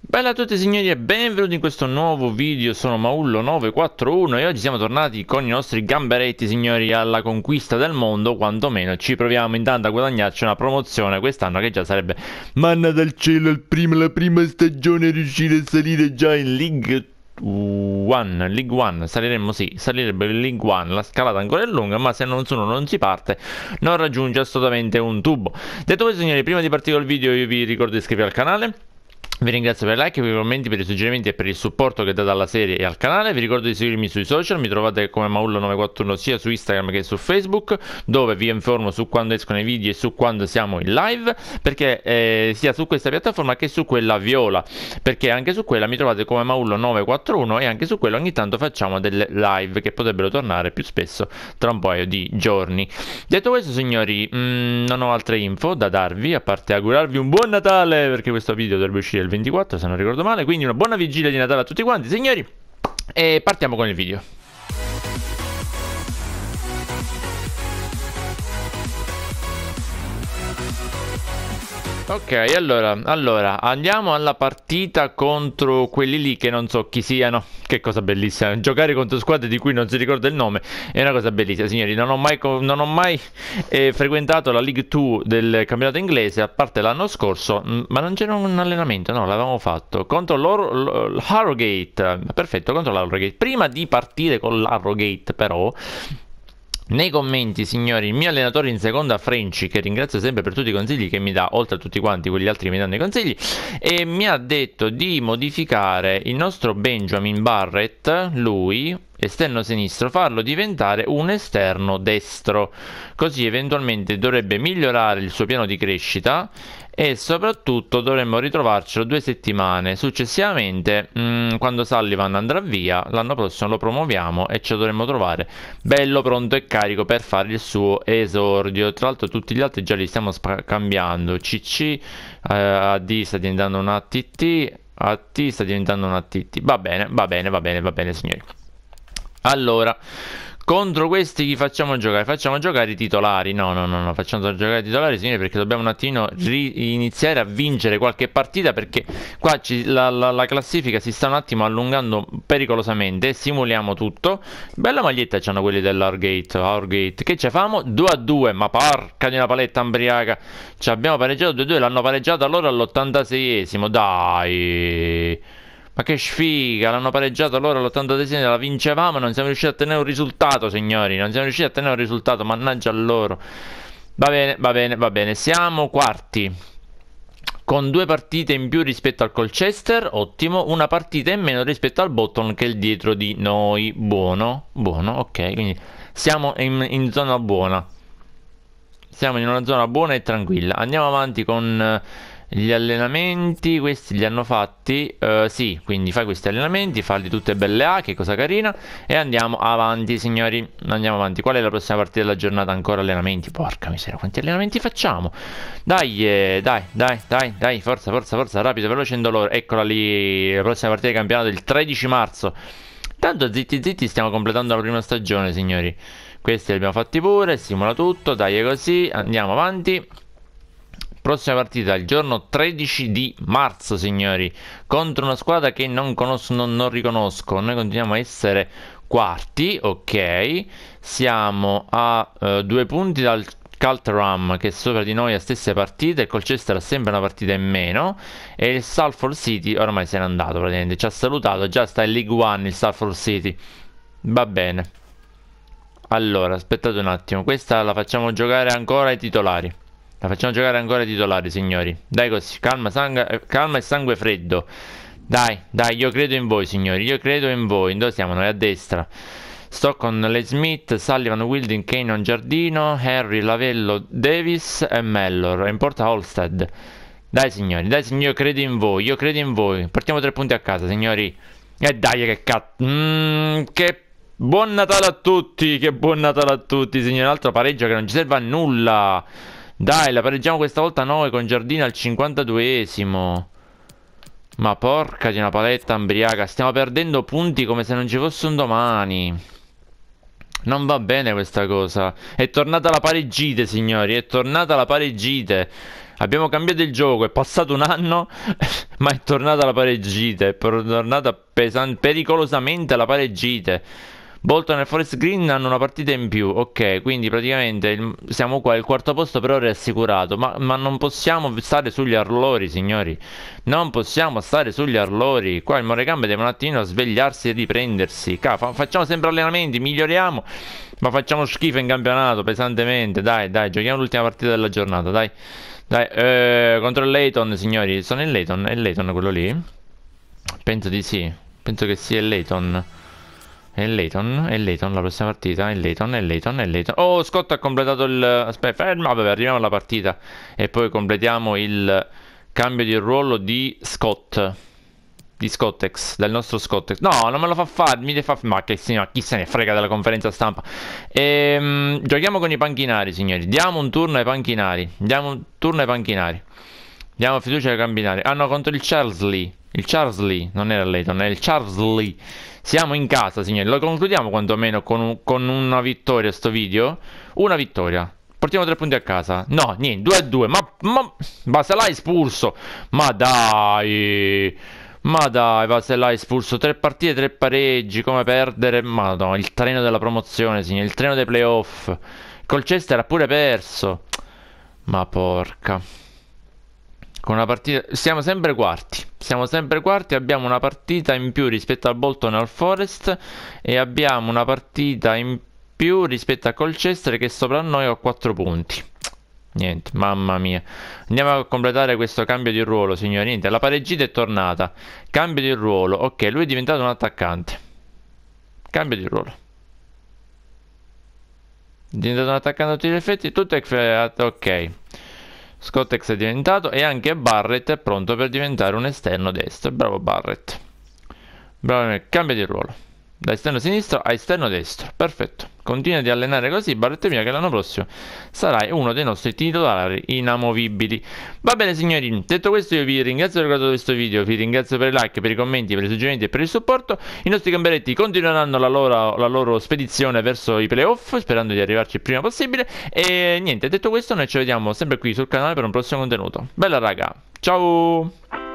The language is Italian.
Bella a tutti signori e benvenuti in questo nuovo video, sono Maullo941 e oggi siamo tornati con i nostri gamberetti signori alla conquista del mondo, quantomeno ci proviamo intanto a guadagnarci una promozione quest'anno che già sarebbe manna dal cielo al primo, la prima stagione riuscire a salire già in League One, League One, saliremmo sì, salirebbe in League One, la scalata ancora è lunga, ma se non sono non si parte, non raggiunge assolutamente un tubo. Detto questo signori, prima di partire col video io vi ricordo di iscrivervi al canale, vi ringrazio per i like, per i commenti, per i suggerimenti e per il supporto che date alla serie e al canale. Vi ricordo di seguirmi sui social, mi trovate come Maullo941 sia su Instagram che su Facebook, dove vi informo su quando escono i video e su quando siamo in live, perché eh, sia su questa piattaforma che su quella viola, perché anche su quella mi trovate come Maullo941 e anche su quella ogni tanto facciamo delle live che potrebbero tornare più spesso tra un paio di giorni. Detto questo signori, mh, mm, non ho altre info da darvi, a parte augurarvi un buon Natale, perché questo video dovrebbe uscire 24 se non ricordo male, quindi una buona vigilia di Natale a tutti quanti signori e partiamo con il video. Ok, allora, allora, andiamo alla partita contro quelli lì che non so chi siano. Che cosa bellissima. Giocare contro squadre di cui non si ricorda il nome è una cosa bellissima, signori. Non ho mai, non ho mai eh, frequentato la League 2 del campionato inglese, a parte l'anno scorso, ma non c'era un allenamento, no, l'avevamo fatto. Contro l'Harrogate, perfetto, contro l'Harrogate. Prima di partire con l'Harrogate, però, nei commenti, signori, il mio allenatore in seconda, French, che ringrazio sempre per tutti i consigli che mi dà, oltre a tutti quanti quegli altri che mi danno i consigli, e mi ha detto di modificare il nostro Benjamin Barrett, lui, esterno sinistro farlo diventare un esterno destro così eventualmente dovrebbe migliorare il suo piano di crescita e soprattutto dovremmo ritrovarcelo due settimane successivamente mh, mm, quando Sullivan andrà via l'anno prossimo lo promuoviamo e ci dovremmo trovare bello pronto e carico per fare il suo esordio tra l'altro tutti gli altri già li stiamo cambiando CC eh, AD sta diventando un ATT AT sta diventando un ATT va bene va bene va bene va bene signori allora, contro questi chi facciamo giocare? Facciamo giocare i titolari. No, no, no, no, facciamo giocare i titolari, signori, perché dobbiamo un attimo iniziare a vincere qualche partita perché qua ci, la, la, la, classifica si sta un attimo allungando pericolosamente. Simuliamo tutto. Bella maglietta c'hanno quelli dell'Argate, Che ci famo? 2 a 2, ma porca di una paletta ambriaca. Ci abbiamo pareggiato 2 a 2, l'hanno pareggiato allora all'86esimo. Dai. Ma che sfiga, l'hanno pareggiato loro all'82esimo, la vincevamo, non siamo riusciti a ottenere un risultato, signori. Non siamo riusciti a ottenere un risultato, mannaggia loro. Va bene, va bene, va bene. Siamo quarti. Con due partite in più rispetto al Colchester, ottimo. Una partita in meno rispetto al Botton che è dietro di noi. Buono, buono, ok. Quindi siamo in, in zona buona. Siamo in una zona buona e tranquilla. Andiamo avanti con... Gli allenamenti, questi li hanno fatti, uh, sì, quindi fai questi allenamenti, farli tutte belle A, che cosa carina, e andiamo avanti signori, andiamo avanti, qual è la prossima partita della giornata ancora allenamenti? Porca miseria, quanti allenamenti facciamo? Dai, eh, dai, dai, dai, dai, forza, forza, forza, rapido, veloce, indolore, eccola lì, la prossima partita di campionato il 13 marzo. Tanto zitti zitti stiamo completando la prima stagione signori, questi li abbiamo fatti pure, simula tutto, dai è così, andiamo avanti. Prossima partita il giorno 13 di marzo, signori, contro una squadra che non, conosco, non, non riconosco. Noi continuiamo a essere quarti, ok. Siamo a eh, due punti dal Caltram che è sopra di noi a stesse partite, il Colchester ha sempre una partita in meno e il Salford City ormai se n'è andato praticamente, ci ha salutato, già sta in League One il Salford City, va bene. Allora, aspettate un attimo, questa la facciamo giocare ancora ai titolari. La facciamo giocare ancora titolare, signori. Dai così, calma, sangue, eh, calma e sangue freddo. Dai, dai, io credo in voi, signori. Io credo in voi. Dove siamo? Noi a destra. Sto con Le Smith, Sullivan, Wilding, Cannon, Giardino, Harry, Lavello, Davis e Mellor. In porta Holstead. Dai, signori, dai, signori, io credo in voi. Io credo in voi. Partiamo tre punti a casa, signori. E dai, che cazzo. Mm, che buon Natale a tutti. Che buon Natale a tutti, signori. Un altro pareggio che non ci serve a nulla. Dai, la pareggiamo questa volta 9 con Giardino al 52esimo. Ma porca di una paletta ambriaca. Stiamo perdendo punti come se non ci fosse un domani. Non va bene questa cosa. È tornata la pareggite, signori. È tornata la pareggite. Abbiamo cambiato il gioco. È passato un anno, ma è tornata la pareggite. È tornata pericolosamente la pareggite. Bolton e Forest Green hanno una partita in più, ok, quindi praticamente il, siamo qua, il quarto posto per ora è assicurato, ma, ma, non possiamo stare sugli arlori, signori, non possiamo stare sugli arlori, qua il Morecambe deve un attimino svegliarsi e riprendersi, Ca, fa, facciamo sempre allenamenti, miglioriamo, ma facciamo schifo in campionato pesantemente, dai, dai, giochiamo l'ultima partita della giornata, dai, dai, eh, contro il Layton, signori, sono il Layton, è il Layton quello lì? Penso di sì, penso che sia il Layton. E Layton, e Leighton, la prossima partita, e Layton, e Layton, e Layton. Oh, Scott ha completato il... Aspetta, ferma, vabbè, arriviamo alla partita. E poi completiamo il cambio di ruolo di Scott. Di Scottex, del nostro Scottex. No, non me lo fa fare, mi deve Ma che signora, chi se ne frega della conferenza stampa. Ehm, giochiamo con i panchinari, signori. Diamo un turno ai panchinari. Diamo un turno ai panchinari. Diamo fiducia ai panchinari. Ah no, contro il Charles Lee. Il Charles Lee, non era Leighton, è il Charles Lee. Siamo in casa, signori. Lo concludiamo quantomeno con, un, con una vittoria sto video. Una vittoria. Portiamo tre punti a casa. No, niente, 2 a 2. Ma, ma Baselà espulso. Ma dai. Ma dai, Vaselà espulso. Tre partite, tre pareggi. Come perdere? Ma no, il treno della promozione, signori. Il treno dei playoff. Colchester ha pure perso. Ma porca. Con una partita... Siamo sempre quarti. Siamo sempre quarti. Abbiamo una partita in più rispetto al Bolton e al Forest. E abbiamo una partita in più rispetto a Colchester che sopra noi ho 4 punti. Niente, mamma mia. Andiamo a completare questo cambio di ruolo, signori. Niente, la pareggita è tornata. Cambio di ruolo. Ok, lui è diventato un attaccante. Cambio di ruolo. Diventato un attaccante a tutti gli effetti. Tutto è... Ok. Scottex è diventato e anche Barrett è pronto per diventare un esterno destro. Bravo Barrett. Bravo, cambia di ruolo da esterno sinistro a esterno destro. Perfetto. Continua di allenare così, barretta mia, che l'anno prossimo sarai uno dei nostri titolari inamovibili. Va bene signori, detto questo io vi ringrazio per aver guardato questo video, vi ringrazio per i like, per i commenti, per i suggerimenti e per il supporto. I nostri gamberetti continueranno la loro, la loro spedizione verso i playoff, sperando di arrivarci il prima possibile. E niente, detto questo noi ci vediamo sempre qui sul canale per un prossimo contenuto. Bella raga, ciao!